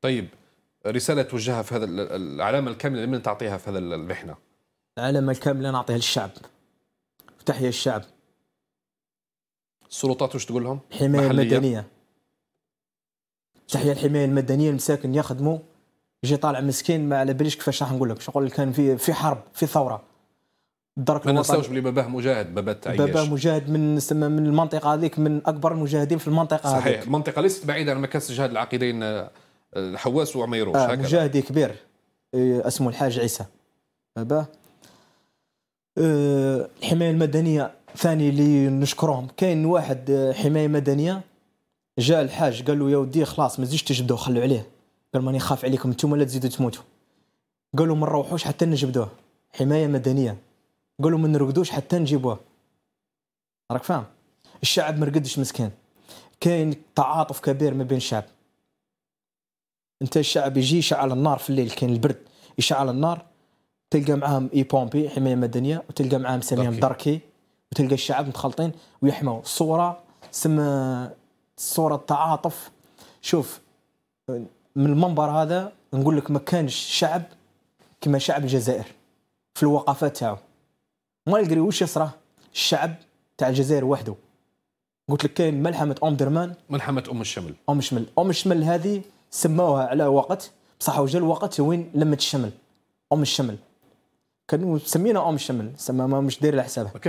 طيب رساله توجهها في هذا العلامه الكامله لمن تعطيها في هذا المحنه؟ العلامه الكامله نعطيها للشعب تحيا الشعب السلطات واش تقول لهم؟ الحمايه المدنيه تحيا الحمايه المدنيه المساكن يخدموا يجي طالع مسكين ما على باليش كيفاش راح نقول لك نقول لك كان في في حرب في ثوره الدرك ما ننساوش بلي باباه مجاهد باباه تعيش باباه مجاهد من من المنطقه هذيك من اكبر المجاهدين في المنطقه صحيح هذيك. المنطقه ليست بعيده عن مركز الجهاد العقيدين آه، الحواس وعميروش آه هكذا مجاهدي كبير إيه، اسمه الحاج عيسى باباه أه الحمايه المدنيه ثاني اللي نشكرهم كاين واحد آه، حمايه مدنيه جاء الحاج قال له يا ودي خلاص ما تزيدش تجبدوه خلوا عليه قال ماني خاف عليكم انتم لا تزيدوا تموتوا قالوا ما نروحوش حتى نجبدوه حمايه مدنيه قالوا ما نرقدوش حتى نجيبوه راك فاهم الشعب ما رقدش مسكين كاين تعاطف كبير ما بين الشعب انت الشعب يجي يشعل النار في الليل كاين البرد يشعل النار تلقى معاهم اي بومبي حمايه مدنيه وتلقى معاهم سميهم دركي وتلقى الشعب متخلطين ويحموا الصوره سما صوره التعاطف شوف من المنبر هذا نقول لك ما كانش شعب كما شعب الجزائر في الوقفات تاعو ما يقري واش يصرى الشعب تاع الجزائر وحده قلت لك كاين ملحمه ام درمان ملحمه ام الشمل ام الشمل ام الشمل هذه سماوها على وقت بصح وجا الوقت وين لمت الشمل ام الشمل كانوا مسمينها ام الشمل سما ما مش داير على حسابها